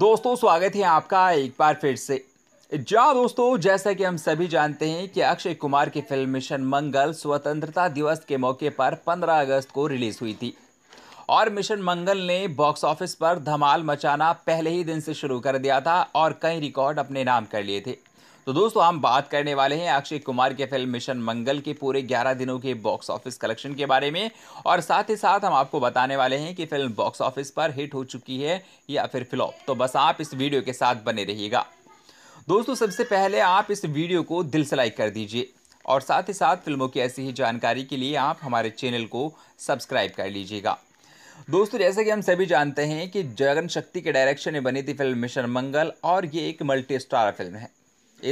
दोस्तों स्वागत है आपका एक बार फिर से जा दोस्तों जैसा कि हम सभी जानते हैं कि अक्षय कुमार की फिल्म मिशन मंगल स्वतंत्रता दिवस के मौके पर 15 अगस्त को रिलीज हुई थी और मिशन मंगल ने बॉक्स ऑफिस पर धमाल मचाना पहले ही दिन से शुरू कर दिया था और कई रिकॉर्ड अपने नाम कर लिए थे तो दोस्तों हम बात करने वाले हैं अक्षय कुमार के फिल्म मिशन मंगल के पूरे 11 दिनों के बॉक्स ऑफिस कलेक्शन के बारे में और साथ ही साथ हम आपको बताने वाले हैं कि फिल्म बॉक्स ऑफिस पर हिट हो चुकी है या फिर फ्लॉप तो बस आप इस वीडियो के साथ बने रहिएगा दोस्तों सबसे पहले आप इस वीडियो को दिल से लाइक कर दीजिए और साथ ही साथ फिल्मों की ऐसी ही जानकारी के लिए आप हमारे चैनल को सब्सक्राइब कर लीजिएगा दोस्तों जैसे कि हम सभी जानते हैं कि जगन शक्ति के डायरेक्शन में बनी थी फिल्म मिशन मंगल और ये एक मल्टी स्टार फिल्म है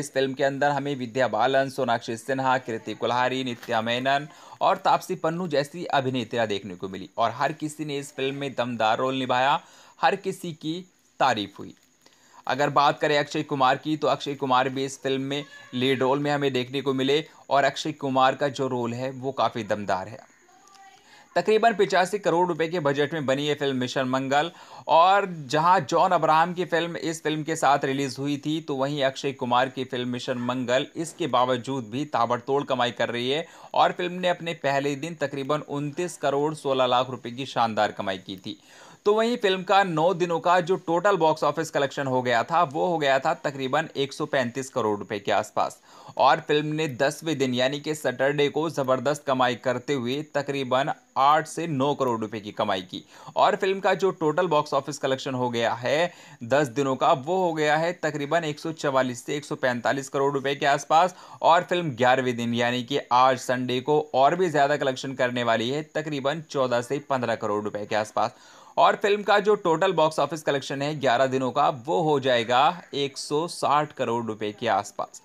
इस फिल्म के अंदर हमें विद्या बालन सोनाक्षी सिन्हा कृति कुल्हारी नित्या मेनन और तापसी पन्नू जैसी अभिनेत्रियाँ देखने को मिली और हर किसी ने इस फिल्म में दमदार रोल निभाया हर किसी की तारीफ हुई अगर बात करें अक्षय कुमार की तो अक्षय कुमार भी इस फिल्म में लीड रोल में हमें देखने को मिले और अक्षय कुमार का जो रोल है वो काफ़ी दमदार है तकरीबन पिचासी करोड़ रुपए के बजट में बनी ये फिल्म मिशन मंगल और जहां जॉन अब्राहम की फिल्म इस फिल्म के साथ रिलीज हुई थी तो वहीं अक्षय कुमार की फिल्म मिशन मंगल इसके बावजूद भी ताबड़तोड़ कमाई कर रही है और फिल्म ने अपने पहले दिन तकरीबन उनतीस करोड़ सोलह लाख रुपये की शानदार कमाई की थी तो वहीं फिल्म का नौ दिनों का जो टोटल बॉक्स ऑफिस कलेक्शन हो गया था वो हो गया था तकरीबन 135 करोड़ रुपए के आसपास और फिल्म ने दसवें दिन यानी कि सैटरडे को ज़बरदस्त कमाई करते हुए तकरीबन आठ से नौ करोड़ रुपए की कमाई की और फिल्म का जो टोटल बॉक्स ऑफिस कलेक्शन हो गया है दस दिनों का वो हो गया है तकरीबन एक से एक करोड़ रुपए के आसपास और फिल्म ग्यारहवें दिन यानी कि आज संडे को और भी ज़्यादा कलेक्शन करने वाली है तकरीबन चौदह से पंद्रह करोड़ रुपए के आसपास और फिल्म का जो टोटल बॉक्स ऑफिस कलेक्शन है ग्यारह दिनों का वो हो जाएगा 160 करोड़ रुपए के आसपास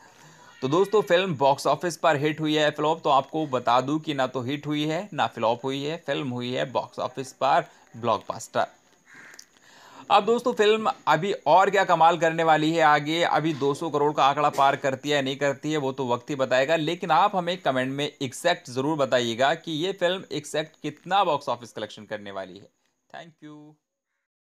तो दोस्तों फिल्म बॉक्स ऑफिस पर हिट हुई है फ्लॉप तो आपको बता दूं कि ना तो हिट हुई है ना फ्लॉप हुई है फिल्म हुई है बॉक्स ऑफिस पर ब्लॉकबस्टर अब दोस्तों फिल्म अभी और क्या कमाल करने वाली है आगे अभी 200 करोड़ का आंकड़ा पार करती है नहीं करती है वो तो वक्त ही बताएगा लेकिन आप हमें कमेंट में एक्सैक्ट ज़रूर बताइएगा कि ये फिल्म एक्सैक्ट कितना बॉक्स ऑफिस कलेक्शन करने वाली है Thank you.